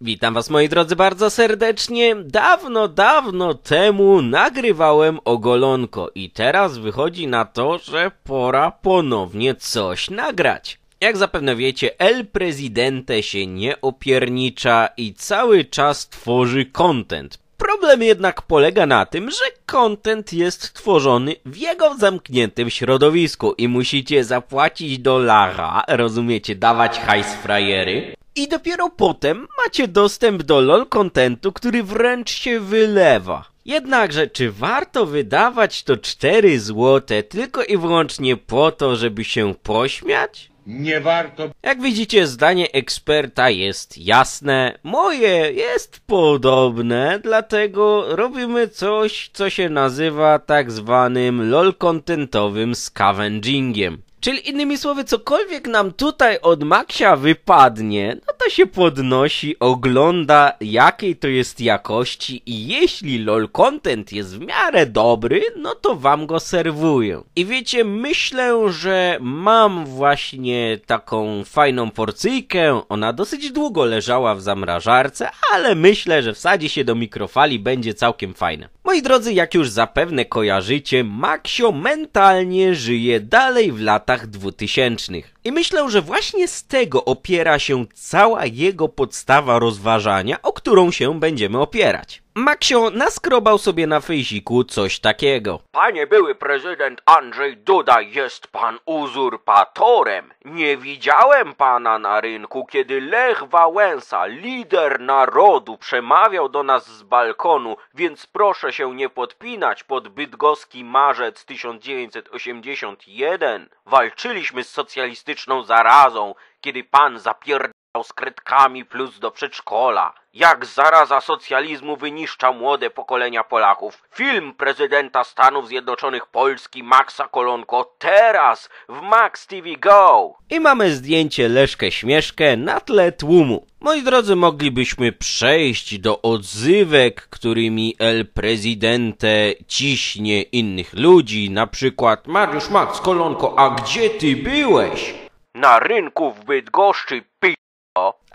Witam Was moi drodzy bardzo serdecznie. Dawno, dawno temu nagrywałem ogolonko i teraz wychodzi na to, że pora ponownie coś nagrać. Jak zapewne wiecie, El Presidente się nie opiernicza i cały czas tworzy content. Problem jednak polega na tym, że content jest tworzony w jego zamkniętym środowisku i musicie zapłacić dolara, rozumiecie, dawać hajs frajery, i dopiero potem macie dostęp do LOL kontentu, który wręcz się wylewa. Jednakże, czy warto wydawać to 4 złote tylko i wyłącznie po to, żeby się pośmiać? Nie warto. Jak widzicie, zdanie eksperta jest jasne, moje jest podobne, dlatego robimy coś, co się nazywa tak zwanym lol-contentowym scavengingiem. Czyli innymi słowy, cokolwiek nam tutaj od Maxia wypadnie, no to się podnosi, ogląda jakiej to jest jakości i jeśli LOL content jest w miarę dobry, no to wam go serwuję. I wiecie, myślę, że mam właśnie taką fajną porcyjkę, ona dosyć długo leżała w zamrażarce, ale myślę, że wsadzi się do mikrofali, będzie całkiem fajne. Moi drodzy, jak już zapewne kojarzycie, Maxio mentalnie żyje dalej w latach latach dwutysięcznych. I myślę, że właśnie z tego opiera się cała jego podstawa rozważania, o którą się będziemy opierać. Maksio naskrobał sobie na fejsiku coś takiego. Panie były prezydent Andrzej Duda, jest pan uzurpatorem. Nie widziałem pana na rynku, kiedy Lech Wałęsa, lider narodu, przemawiał do nas z balkonu, więc proszę się nie podpinać pod bydgoski marzec 1981. Walczyliśmy z socjalistyczną zarazą, kiedy pan zapierdolił z krytkami plus do przedszkola. Jak zaraza socjalizmu wyniszcza młode pokolenia Polaków. Film prezydenta Stanów Zjednoczonych Polski Maxa Kolonko teraz w Max TV Go. I mamy zdjęcie Leszkę Śmieszkę na tle tłumu. Moi drodzy, moglibyśmy przejść do odzywek, którymi El Presidente ciśnie innych ludzi, na przykład Mariusz Max Kolonko, a gdzie ty byłeś? Na rynku w Bydgoszczy pi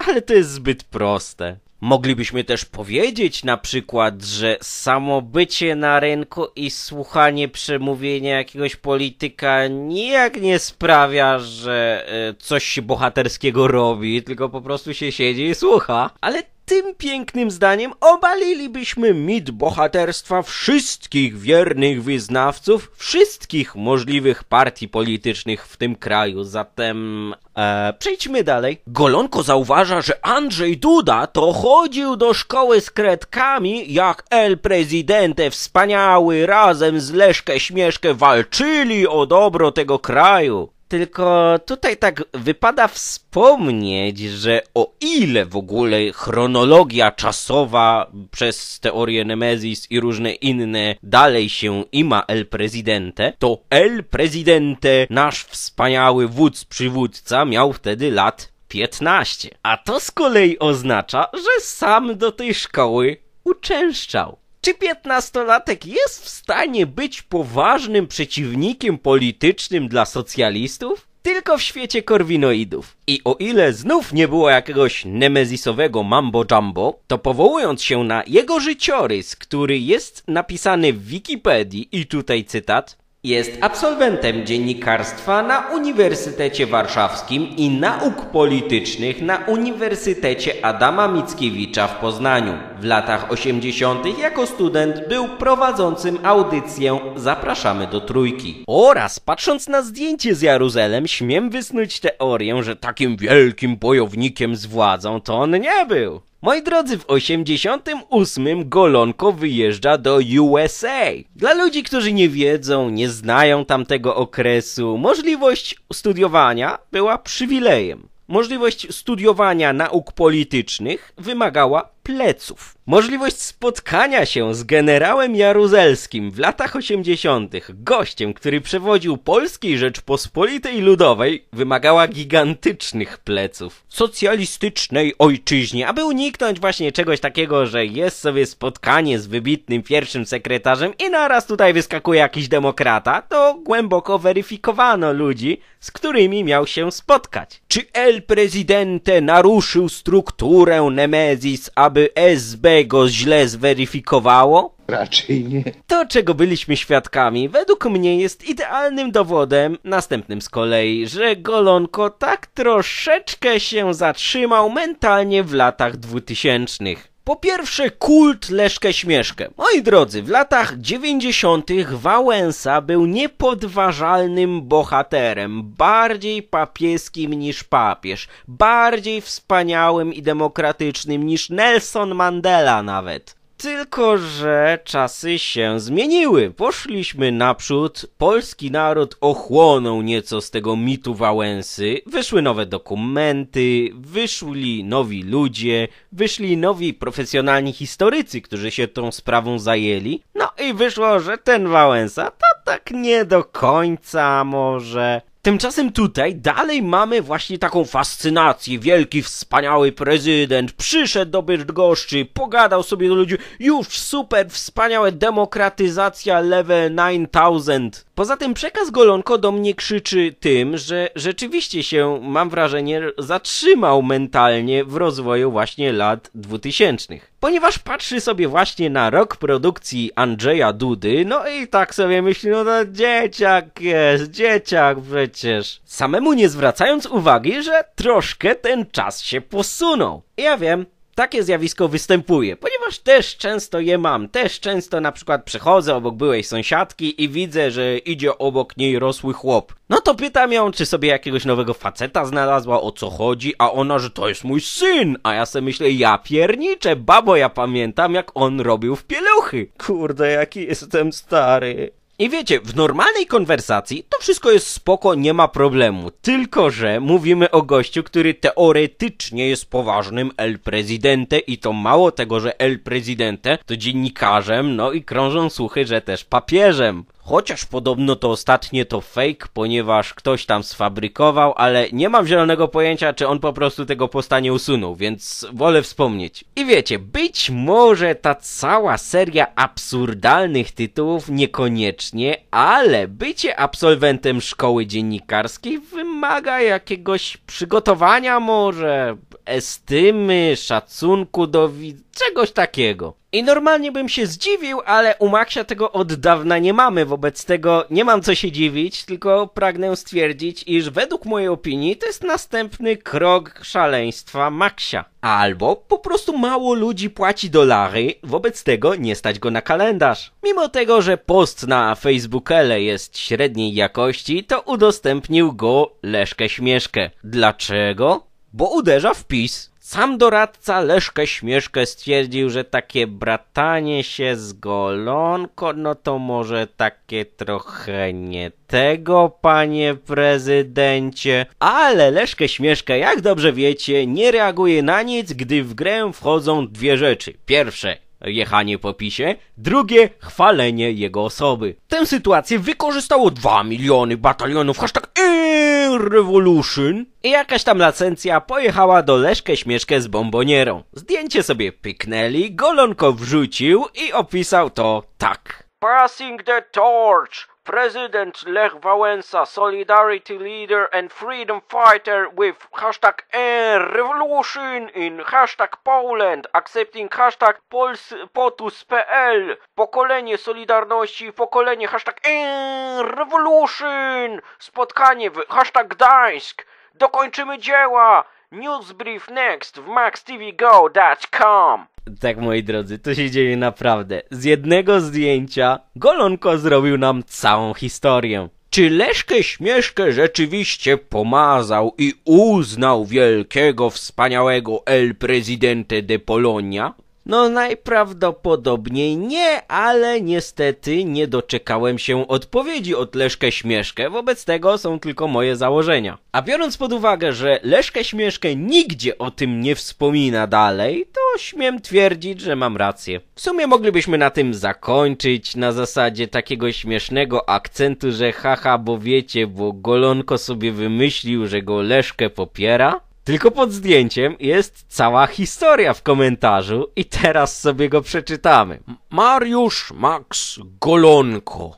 ale to jest zbyt proste. Moglibyśmy też powiedzieć na przykład, że samo bycie na rynku i słuchanie przemówienia jakiegoś polityka nijak nie sprawia, że e, coś się bohaterskiego robi, tylko po prostu się siedzi i słucha. Ale tym pięknym zdaniem obalilibyśmy mit bohaterstwa wszystkich wiernych wyznawców wszystkich możliwych partii politycznych w tym kraju. Zatem e, przejdźmy dalej. Golonko zauważa, że Andrzej Duda to chodził do szkoły z kredkami, jak El Presidente wspaniały razem z Leszkę Śmieszkę walczyli o dobro tego kraju. Tylko tutaj tak wypada wspomnieć, że o ile w ogóle chronologia czasowa przez teorię Nemesis i różne inne dalej się ima El Presidente, to El Presidente, nasz wspaniały wódz przywódca, miał wtedy lat 15. A to z kolei oznacza, że sam do tej szkoły uczęszczał. Czy piętnastolatek jest w stanie być poważnym przeciwnikiem politycznym dla socjalistów? Tylko w świecie korwinoidów. I o ile znów nie było jakiegoś nemezisowego mambo jumbo, to powołując się na jego życiorys, który jest napisany w Wikipedii i tutaj cytat, jest absolwentem dziennikarstwa na Uniwersytecie Warszawskim i nauk politycznych na Uniwersytecie Adama Mickiewicza w Poznaniu. W latach 80. jako student był prowadzącym audycję Zapraszamy do Trójki. Oraz patrząc na zdjęcie z Jaruzelem, śmiem wysnuć teorię, że takim wielkim bojownikiem z władzą to on nie był. Moi drodzy, w 88 Golonko wyjeżdża do USA. Dla ludzi, którzy nie wiedzą, nie znają tamtego okresu, możliwość studiowania była przywilejem. Możliwość studiowania nauk politycznych wymagała pleców. Możliwość spotkania się z generałem Jaruzelskim w latach 80., gościem, który przewodził Polskiej Rzeczpospolitej Ludowej, wymagała gigantycznych pleców. Socjalistycznej ojczyźnie, aby uniknąć właśnie czegoś takiego, że jest sobie spotkanie z wybitnym pierwszym sekretarzem i naraz tutaj wyskakuje jakiś demokrata, to głęboko weryfikowano ludzi, z którymi miał się spotkać. Czy El Presidente naruszył strukturę Nemezis, aby SB go źle zweryfikowało? Raczej nie. To, czego byliśmy świadkami, według mnie jest idealnym dowodem, następnym z kolei, że Golonko tak troszeczkę się zatrzymał mentalnie w latach dwutysięcznych. Po pierwsze kult Leszkę Śmieszkę. Moi drodzy, w latach 90. Wałęsa był niepodważalnym bohaterem, bardziej papieskim niż papież, bardziej wspaniałym i demokratycznym niż Nelson Mandela nawet. Tylko, że czasy się zmieniły. Poszliśmy naprzód, polski naród ochłonął nieco z tego mitu Wałęsy, wyszły nowe dokumenty, wyszli nowi ludzie, wyszli nowi profesjonalni historycy, którzy się tą sprawą zajęli. No i wyszło, że ten Wałęsa to tak nie do końca może. Tymczasem tutaj dalej mamy właśnie taką fascynację. Wielki, wspaniały prezydent przyszedł do Bydgoszczy, pogadał sobie do ludzi. Już super, wspaniałe, demokratyzacja level 9000. Poza tym przekaz Golonko do mnie krzyczy tym, że rzeczywiście się, mam wrażenie, zatrzymał mentalnie w rozwoju właśnie lat 2000. Ponieważ patrzy sobie właśnie na rok produkcji Andrzeja Dudy, no i tak sobie myśli, no to dzieciak jest, dzieciak przecież. Samemu nie zwracając uwagi, że troszkę ten czas się posunął. Ja wiem, takie zjawisko występuje, ponieważ też często je mam. Też często na przykład przechodzę obok byłej sąsiadki i widzę, że idzie obok niej rosły chłop. No to pytam ją, czy sobie jakiegoś nowego faceta znalazła, o co chodzi, a ona, że to jest mój syn. A ja sobie myślę, ja pierniczę, babo, ja pamiętam jak on robił w pieluchy. Kurde, jaki jestem stary. I wiecie, w normalnej konwersacji to wszystko jest spoko, nie ma problemu. Tylko, że mówimy o gościu, który teoretycznie jest poważnym El Presidente i to mało tego, że El Presidente to dziennikarzem, no i krążą słuchy, że też papieżem. Chociaż podobno to ostatnie to fake, ponieważ ktoś tam sfabrykował, ale nie mam zielonego pojęcia, czy on po prostu tego posta nie usunął, więc wolę wspomnieć. I wiecie, być może ta cała seria absurdalnych tytułów niekoniecznie, ale bycie absolwentem szkoły dziennikarskiej wymaga jakiegoś przygotowania może, estymy, szacunku do czegoś takiego. I normalnie bym się zdziwił, ale u Maxia tego od dawna nie mamy, wobec tego nie mam co się dziwić, tylko pragnę stwierdzić, iż według mojej opinii to jest następny krok szaleństwa Maxia. Albo po prostu mało ludzi płaci dolary, wobec tego nie stać go na kalendarz. Mimo tego, że post na Facebookele jest średniej jakości, to udostępnił go Leszkę Śmieszkę. Dlaczego? bo uderza w PiS. Sam doradca Leszkę Śmieszkę stwierdził, że takie bratanie się z Golonko, no to może takie trochę nie tego, panie prezydencie. Ale Leszkę Śmieszkę, jak dobrze wiecie, nie reaguje na nic, gdy w grę wchodzą dwie rzeczy. Pierwsze, jechanie po pisie, drugie chwalenie jego osoby. Tę sytuację wykorzystało 2 miliony batalionów hashtag eee! Revolution i jakaś tam lacencja pojechała do Leszkę Śmieszkę z bombonierą. Zdjęcie sobie pyknęli, golonko wrzucił i opisał to tak. Passing the torch! Prezydent Lech Wałęsa, Solidarity Leader and Freedom Fighter with hashtag Revolution in hashtag Poland, accepting hashtag polspotus.pl, pokolenie Solidarności, pokolenie hashtag Revolution, spotkanie w hashtag Gdańsk, dokończymy dzieła, newsbrief next w maxtvgo.com. Tak, moi drodzy, to się dzieje naprawdę. Z jednego zdjęcia Golonko zrobił nam całą historię. Czy Leszkę Śmieszkę rzeczywiście pomazał i uznał wielkiego, wspaniałego El Presidente de Polonia? No najprawdopodobniej nie, ale niestety nie doczekałem się odpowiedzi od Leszkę Śmieszkę, wobec tego są tylko moje założenia. A biorąc pod uwagę, że Leszkę Śmieszkę nigdzie o tym nie wspomina dalej, to śmiem twierdzić, że mam rację. W sumie moglibyśmy na tym zakończyć, na zasadzie takiego śmiesznego akcentu, że haha, bo wiecie, bo Golonko sobie wymyślił, że go Leszkę popiera. Tylko pod zdjęciem jest cała historia w komentarzu i teraz sobie go przeczytamy. Mariusz Max Golonko.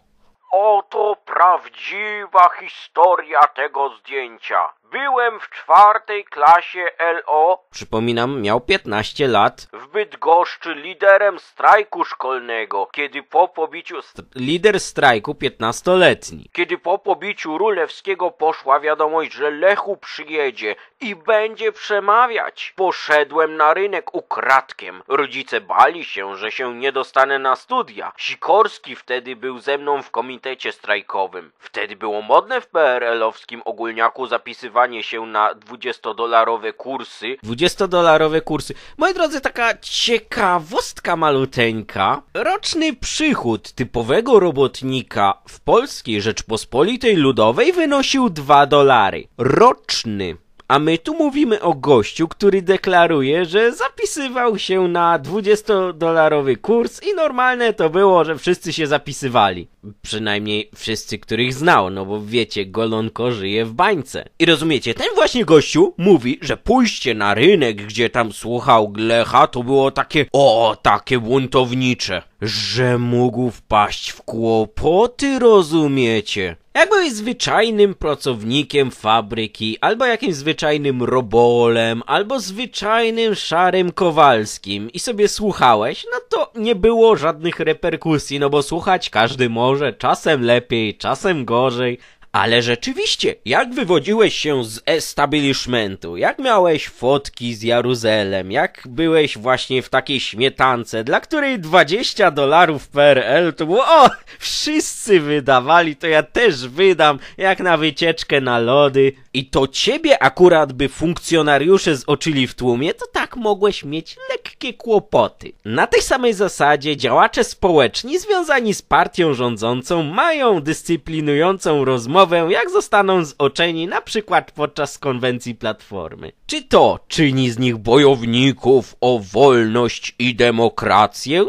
Oto prawdziwa historia tego zdjęcia. Byłem w czwartej klasie LO. Przypominam, miał 15 lat. W Bydgoszczy liderem strajku szkolnego, kiedy po pobiciu... St lider strajku 15-letni. Kiedy po pobiciu Rulewskiego poszła wiadomość, że Lechu przyjedzie i będzie przemawiać. Poszedłem na rynek ukradkiem. Rodzice bali się, że się nie dostanę na studia. Sikorski wtedy był ze mną w komitecie strajkowym. Wtedy było modne w PRL-owskim ogólniaku zapisywać złapanie się na 20-dolarowe kursy. 20-dolarowe kursy. Moi drodzy, taka ciekawostka maluteńka. Roczny przychód typowego robotnika w Polskiej Rzeczpospolitej Ludowej wynosił 2 dolary. Roczny. A my tu mówimy o gościu, który deklaruje, że zapisywał się na 20-dolarowy kurs i normalne to było, że wszyscy się zapisywali. Przynajmniej wszyscy, których znał, no bo wiecie, golonko żyje w bańce. I rozumiecie, ten właśnie gościu mówi, że pójście na rynek, gdzie tam słuchał Glecha, to było takie, o, takie buntownicze że mógł wpaść w kłopoty, rozumiecie? Jakby zwyczajnym pracownikiem fabryki, albo jakimś zwyczajnym robolem, albo zwyczajnym szarym Kowalskim i sobie słuchałeś, no to nie było żadnych reperkusji, no bo słuchać każdy może, czasem lepiej, czasem gorzej, ale rzeczywiście, jak wywodziłeś się z establishmentu? Jak miałeś fotki z Jaruzelem? Jak byłeś właśnie w takiej śmietance, dla której 20 dolarów PRL to było, o, wszyscy wydawali, to ja też wydam, jak na wycieczkę na lody, i to ciebie akurat by funkcjonariusze zoczyli w tłumie, to tak mogłeś mieć lekkie kłopoty. Na tej samej zasadzie działacze społeczni związani z partią rządzącą mają dyscyplinującą rozmowę, jak zostaną zoczeni na przykład podczas konwencji Platformy. Czy to czyni z nich bojowników o wolność i demokrację?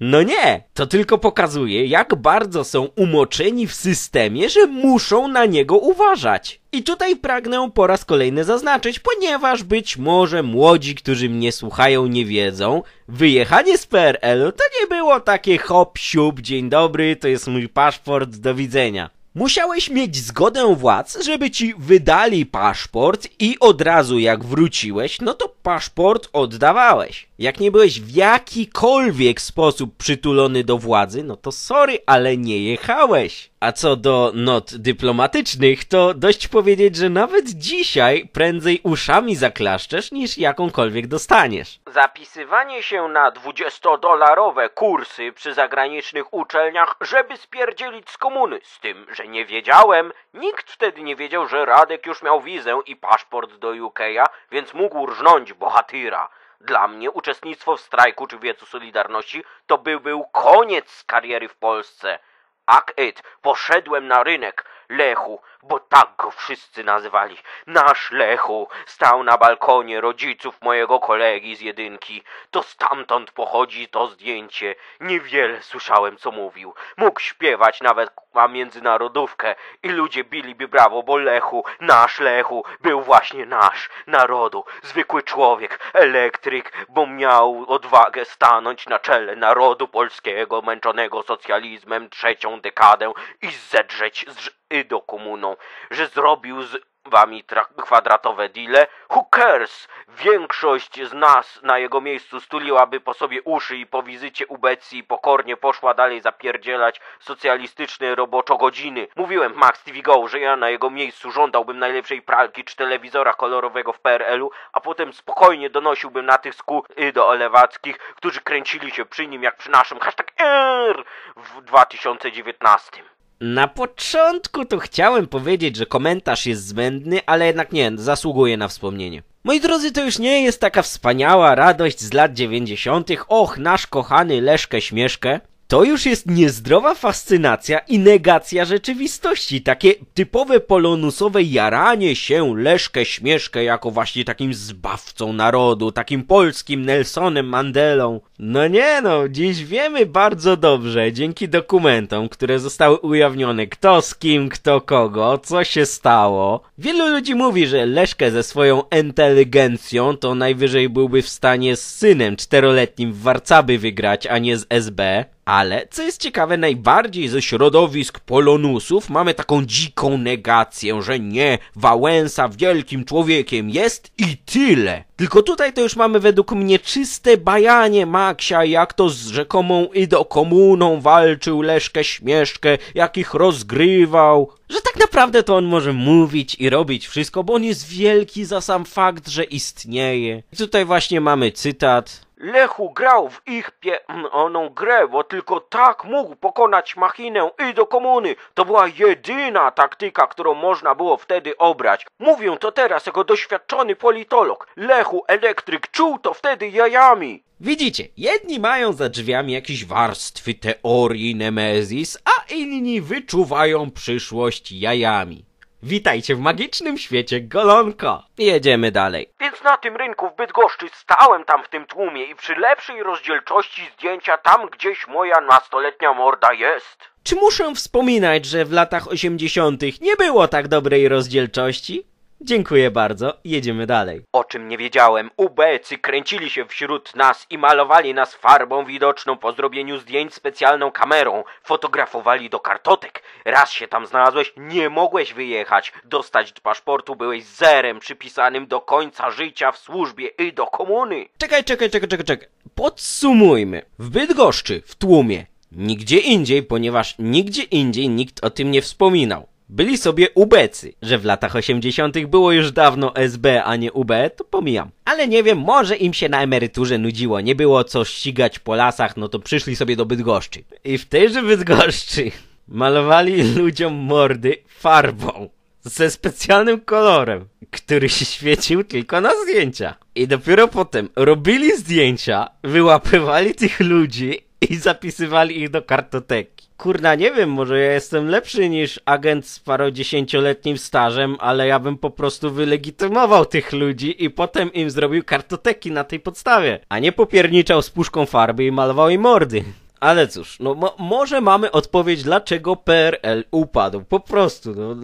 No nie, to tylko pokazuje, jak bardzo są umoczeni w systemie, że muszą na niego uważać. I tutaj pragnę po raz kolejny zaznaczyć, ponieważ być może młodzi, którzy mnie słuchają, nie wiedzą, wyjechanie z PRL to nie było takie hop, siup, dzień dobry, to jest mój paszport, do widzenia. Musiałeś mieć zgodę władz, żeby ci wydali paszport i od razu jak wróciłeś, no to paszport oddawałeś. Jak nie byłeś w jakikolwiek sposób przytulony do władzy, no to sorry, ale nie jechałeś. A co do not dyplomatycznych, to dość powiedzieć, że nawet dzisiaj prędzej uszami zaklaszczesz niż jakąkolwiek dostaniesz. Zapisywanie się na 20-dolarowe kursy przy zagranicznych uczelniach, żeby spierdzielić z komuny, z tym, że nie wiedziałem, nikt wtedy nie wiedział, że Radek już miał wizę i paszport do UK'a, więc mógł rżnąć bohatyra. Dla mnie uczestnictwo w strajku czy wiecu Solidarności to by był koniec kariery w Polsce. Ak it, poszedłem na rynek, Lechu, bo tak go wszyscy nazywali. Nasz Lechu stał na balkonie rodziców mojego kolegi z jedynki. To stamtąd pochodzi to zdjęcie. Niewiele słyszałem, co mówił. Mógł śpiewać nawet ma międzynarodówkę i ludzie biliby brawo, bo Lechu, nasz Lechu, był właśnie nasz, narodu, zwykły człowiek, elektryk, bo miał odwagę stanąć na czele narodu polskiego męczonego socjalizmem trzecią dekadę i zedrzeć z do komuną, że zrobił z wami kwadratowe deale? Who cares? Większość z nas na jego miejscu stuliłaby po sobie uszy i po wizycie u Betsy pokornie poszła dalej zapierdzielać socjalistyczne roboczo godziny. Mówiłem Max TV Go, że ja na jego miejscu żądałbym najlepszej pralki czy telewizora kolorowego w PRL-u, a potem spokojnie donosiłbym na tych sku do elewackich, którzy kręcili się przy nim jak przy naszym hashtag R w 2019. Na początku to chciałem powiedzieć, że komentarz jest zbędny, ale jednak nie, zasługuje na wspomnienie. Moi drodzy, to już nie jest taka wspaniała radość z lat 90. Och, nasz kochany Leszkę Śmieszkę to już jest niezdrowa fascynacja i negacja rzeczywistości. Takie typowe polonusowe jaranie się Leszkę Śmieszkę jako właśnie takim zbawcą narodu, takim polskim Nelsonem Mandelą. No nie no, dziś wiemy bardzo dobrze, dzięki dokumentom, które zostały ujawnione, kto z kim, kto kogo, co się stało. Wielu ludzi mówi, że Leszkę ze swoją inteligencją to najwyżej byłby w stanie z synem czteroletnim w Warcaby wygrać, a nie z SB. Ale, co jest ciekawe, najbardziej ze środowisk polonusów mamy taką dziką negację, że nie, Wałęsa wielkim człowiekiem jest i tyle. Tylko tutaj to już mamy według mnie czyste bajanie Maksia, jak to z rzekomą idokomuną walczył Leszkę Śmieszkę, jak ich rozgrywał. Że tak naprawdę to on może mówić i robić wszystko, bo on jest wielki za sam fakt, że istnieje. I tutaj właśnie mamy cytat Lechu grał w ich pieoną grę, bo tylko tak mógł pokonać machinę i do komuny. To była jedyna taktyka, którą można było wtedy obrać. Mówię to teraz jako doświadczony politolog. Lechu Elektryk czuł to wtedy jajami. Widzicie, jedni mają za drzwiami jakieś warstwy teorii Nemesis, a inni wyczuwają przyszłość jajami. Witajcie w magicznym świecie Golonko. Jedziemy dalej. Więc na tym rynku w Bydgoszczy stałem tam w tym tłumie i przy lepszej rozdzielczości zdjęcia tam gdzieś moja nastoletnia morda jest. Czy muszę wspominać, że w latach 80. nie było tak dobrej rozdzielczości? Dziękuję bardzo, jedziemy dalej. O czym nie wiedziałem, ubecy kręcili się wśród nas i malowali nas farbą widoczną po zrobieniu zdjęć specjalną kamerą. Fotografowali do kartotek. Raz się tam znalazłeś, nie mogłeś wyjechać. Dostać paszportu byłeś zerem przypisanym do końca życia w służbie i do komuny. Czekaj, czekaj, czekaj, czekaj, czekaj. Podsumujmy. W Bydgoszczy, w tłumie. Nigdzie indziej, ponieważ nigdzie indziej nikt o tym nie wspominał byli sobie ubecy. Że w latach 80. było już dawno SB, a nie UB, to pomijam. Ale nie wiem, może im się na emeryturze nudziło, nie było co ścigać po lasach, no to przyszli sobie do Bydgoszczy. I w tejże Bydgoszczy malowali ludziom mordy farbą ze specjalnym kolorem, który się świecił tylko na zdjęcia. I dopiero potem robili zdjęcia, wyłapywali tych ludzi i zapisywali ich do kartoteki. Kurna, nie wiem, może ja jestem lepszy niż agent z parodziesięcioletnim stażem, ale ja bym po prostu wylegitymował tych ludzi i potem im zrobił kartoteki na tej podstawie, a nie popierniczał z puszką farby i malował im mordy. Ale cóż, no mo może mamy odpowiedź, dlaczego PRL upadł. Po prostu, no,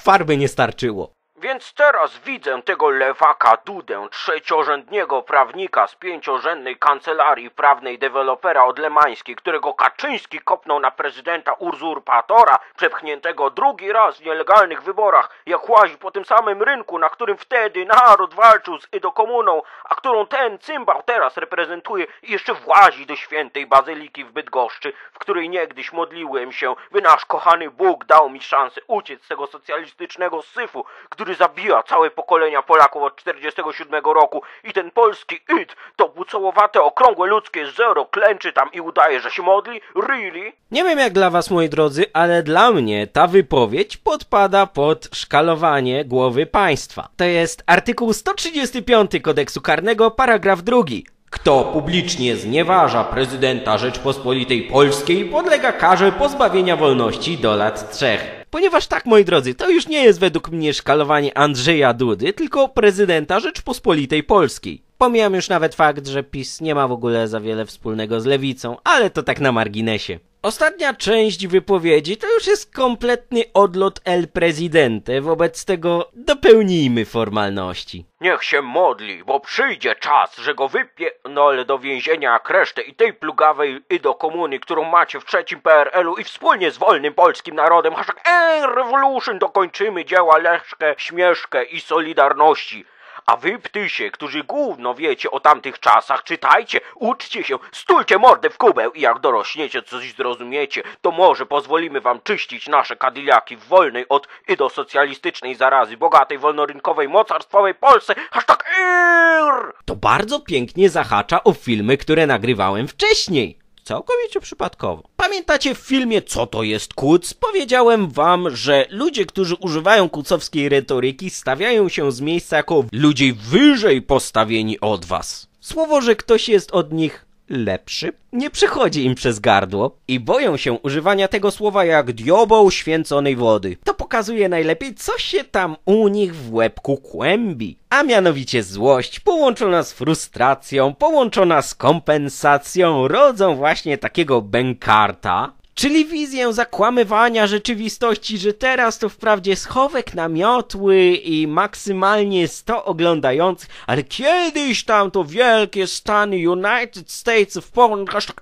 farby nie starczyło. Więc teraz widzę tego lewaka Dudę, trzeciorzędniego prawnika z pięciorzędnej kancelarii prawnej dewelopera odlemańskiej, którego Kaczyński kopnął na prezydenta uzurpatora, przepchniętego drugi raz w nielegalnych wyborach, jak łazi po tym samym rynku, na którym wtedy naród walczył z komuną, a którą ten cymbał teraz reprezentuje i jeszcze włazi do świętej bazyliki w Bydgoszczy, w której niegdyś modliłem się, by nasz kochany Bóg dał mi szansę uciec z tego socjalistycznego syfu, który zabija całe pokolenia Polaków od 47 roku i ten polski it, to bucołowate, okrągłe ludzkie zero klęczy tam i udaje, że się modli? Really? Nie wiem jak dla was, moi drodzy, ale dla mnie ta wypowiedź podpada pod szkalowanie głowy państwa. To jest artykuł 135 kodeksu karnego, paragraf drugi. Kto publicznie znieważa prezydenta Rzeczpospolitej Polskiej podlega karze pozbawienia wolności do lat trzech. Ponieważ tak, moi drodzy, to już nie jest według mnie szkalowanie Andrzeja Dudy, tylko prezydenta Rzeczpospolitej Polskiej. Pomijam już nawet fakt, że PiS nie ma w ogóle za wiele wspólnego z lewicą, ale to tak na marginesie. Ostatnia część wypowiedzi to już jest kompletny odlot El Presidente, wobec tego dopełnijmy formalności. Niech się modli, bo przyjdzie czas, że go wypierdolę do więzienia jak resztę i tej plugawej i do komuny, którą macie w trzecim PRL-u i wspólnie z wolnym polskim narodem hashtag e, revolution dokończymy dzieła Leszkę, Śmieszkę i Solidarności. A wy, ptysie, którzy gówno wiecie o tamtych czasach, czytajcie, uczcie się, stulcie mordę w kubeł i jak dorośniecie, coś zrozumiecie, to może pozwolimy wam czyścić nasze kadylaki w wolnej od idosocjalistycznej zarazy, bogatej, wolnorynkowej, mocarstwowej Polsce, hashtag IR! To bardzo pięknie zahacza o filmy, które nagrywałem wcześniej. Całkowicie przypadkowo. Pamiętacie w filmie Co to jest kuc? Powiedziałem wam, że ludzie, którzy używają kucowskiej retoryki stawiają się z miejsca jako ludzie wyżej postawieni od was. Słowo, że ktoś jest od nich lepszy nie przechodzi im przez gardło i boją się używania tego słowa jak diobą święconej wody. To pokazuje najlepiej, co się tam u nich w łebku kłębi. A mianowicie złość połączona z frustracją, połączona z kompensacją rodzą właśnie takiego bękarta, czyli wizję zakłamywania rzeczywistości, że teraz to wprawdzie schowek na miotły i maksymalnie 100 oglądających, ale kiedyś tam to wielkie Stany United States of Porn, hashtag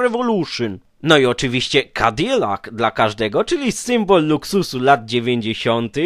Revolution. No i oczywiście Cadillac dla każdego, czyli symbol luksusu lat 90.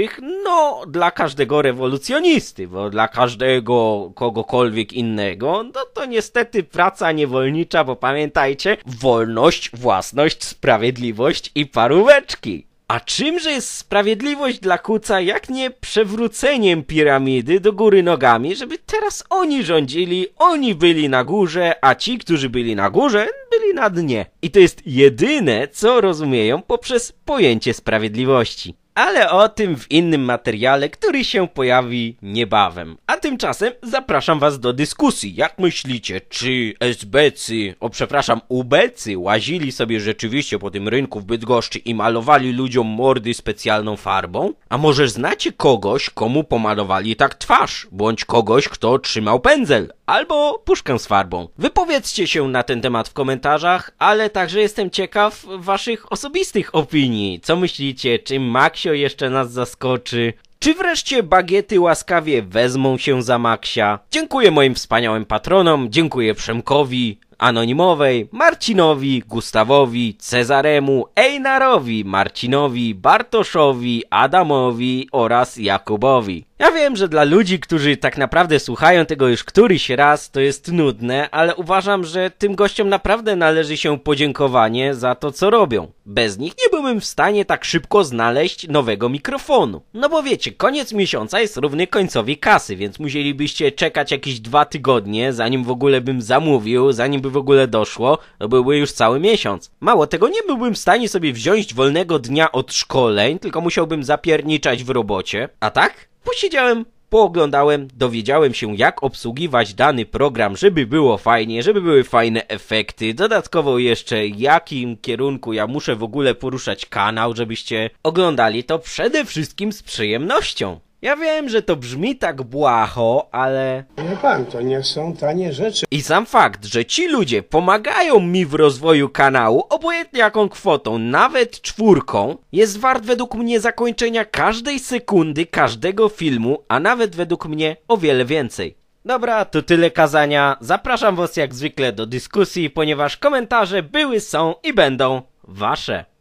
No, dla każdego rewolucjonisty, bo dla każdego kogokolwiek innego, no to niestety praca niewolnicza, bo pamiętajcie, wolność, własność, sprawiedliwość i paróweczki. A czymże jest sprawiedliwość dla kuca, jak nie przewróceniem piramidy do góry nogami, żeby teraz oni rządzili, oni byli na górze, a ci, którzy byli na górze, byli na dnie. I to jest jedyne, co rozumieją poprzez pojęcie sprawiedliwości ale o tym w innym materiale, który się pojawi niebawem. A tymczasem zapraszam Was do dyskusji. Jak myślicie, czy SBcy, o przepraszam, ubecy łazili sobie rzeczywiście po tym rynku w Bydgoszczy i malowali ludziom mordy specjalną farbą? A może znacie kogoś, komu pomalowali tak twarz, bądź kogoś, kto trzymał pędzel? albo puszkę z farbą. Wypowiedzcie się na ten temat w komentarzach, ale także jestem ciekaw waszych osobistych opinii. Co myślicie, czy Maxio jeszcze nas zaskoczy? Czy wreszcie bagiety łaskawie wezmą się za Maksia? Dziękuję moim wspaniałym patronom, dziękuję Przemkowi, Anonimowej, Marcinowi, Gustawowi, Cezaremu, Ejnarowi, Marcinowi, Bartoszowi, Adamowi oraz Jakubowi. Ja wiem, że dla ludzi, którzy tak naprawdę słuchają tego już któryś raz, to jest nudne, ale uważam, że tym gościom naprawdę należy się podziękowanie za to, co robią. Bez nich nie byłbym w stanie tak szybko znaleźć nowego mikrofonu. No bo wiecie, koniec miesiąca jest równy końcowi kasy, więc musielibyście czekać jakieś dwa tygodnie, zanim w ogóle bym zamówił, zanim by w ogóle doszło, to byłby już cały miesiąc. Mało tego, nie byłbym w stanie sobie wziąć wolnego dnia od szkoleń, tylko musiałbym zapierniczać w robocie. A tak? posiedziałem, pooglądałem, dowiedziałem się jak obsługiwać dany program, żeby było fajnie, żeby były fajne efekty, dodatkowo jeszcze jakim kierunku ja muszę w ogóle poruszać kanał, żebyście oglądali to przede wszystkim z przyjemnością. Ja wiem, że to brzmi tak błaho, ale... nie pan, to nie są tanie rzeczy. I sam fakt, że ci ludzie pomagają mi w rozwoju kanału, obojętnie jaką kwotą, nawet czwórką, jest wart według mnie zakończenia każdej sekundy każdego filmu, a nawet według mnie o wiele więcej. Dobra, to tyle kazania. Zapraszam was jak zwykle do dyskusji, ponieważ komentarze były, są i będą wasze.